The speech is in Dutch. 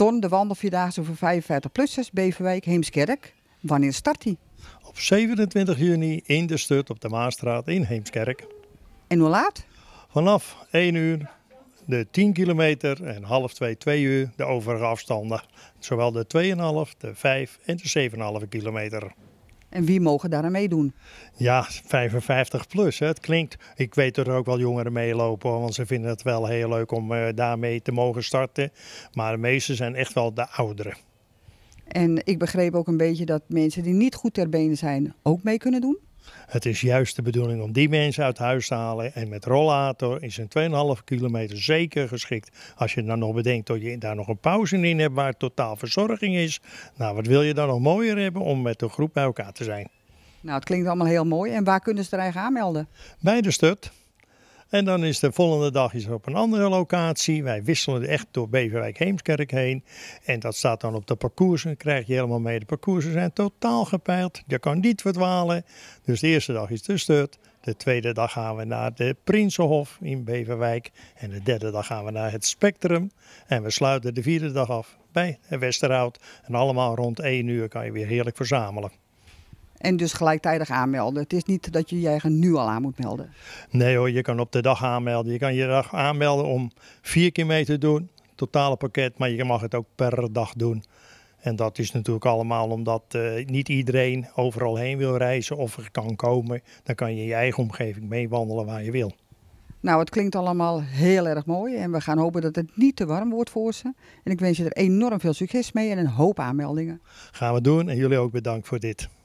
Ton, de wandelvierdaagse voor 55-plussers, Beverwijk, Heemskerk. Wanneer start hij? Op 27 juni in de Stut op de Maastraat in Heemskerk. En hoe laat? Vanaf 1 uur de 10 kilometer en half 2, 2 uur de overige afstanden. Zowel de 2,5, de 5 en de 7,5 kilometer. En wie mogen daar aan meedoen? Ja, 55 plus. Hè. Het klinkt, ik weet dat er ook wel jongeren meelopen, want ze vinden het wel heel leuk om eh, daarmee te mogen starten. Maar de meeste zijn echt wel de ouderen. En ik begreep ook een beetje dat mensen die niet goed ter benen zijn ook mee kunnen doen? Het is juist de bedoeling om die mensen uit huis te halen. En met rollator is een 2,5 kilometer zeker geschikt. Als je dan nog bedenkt dat je daar nog een pauze in hebt waar totaal verzorging is. Nou, wat wil je dan nog mooier hebben om met een groep bij elkaar te zijn? Nou, het klinkt allemaal heel mooi. En waar kunnen ze er eigenlijk aanmelden? Bij de stut. En dan is de volgende dag is op een andere locatie. Wij wisselen echt door Beverwijk-Heemskerk heen. En dat staat dan op de parcours. Dan krijg je helemaal mee. De parcoursen zijn totaal gepeild. Je kan niet verdwalen. Dus de eerste dag is de sturt. De tweede dag gaan we naar de Prinsenhof in Beverwijk. En de derde dag gaan we naar het Spectrum. En we sluiten de vierde dag af bij Westerhout. En allemaal rond één uur kan je weer heerlijk verzamelen. En dus gelijktijdig aanmelden. Het is niet dat je je eigen nu al aan moet melden. Nee hoor, je kan op de dag aanmelden. Je kan je dag aanmelden om vier keer mee te doen, totale pakket. Maar je mag het ook per dag doen. En dat is natuurlijk allemaal omdat eh, niet iedereen overal heen wil reizen of er kan komen. Dan kan je in je eigen omgeving meewandelen waar je wil. Nou, het klinkt allemaal heel erg mooi en we gaan hopen dat het niet te warm wordt voor ze. En ik wens je er enorm veel succes mee en een hoop aanmeldingen. Gaan we doen en jullie ook bedankt voor dit.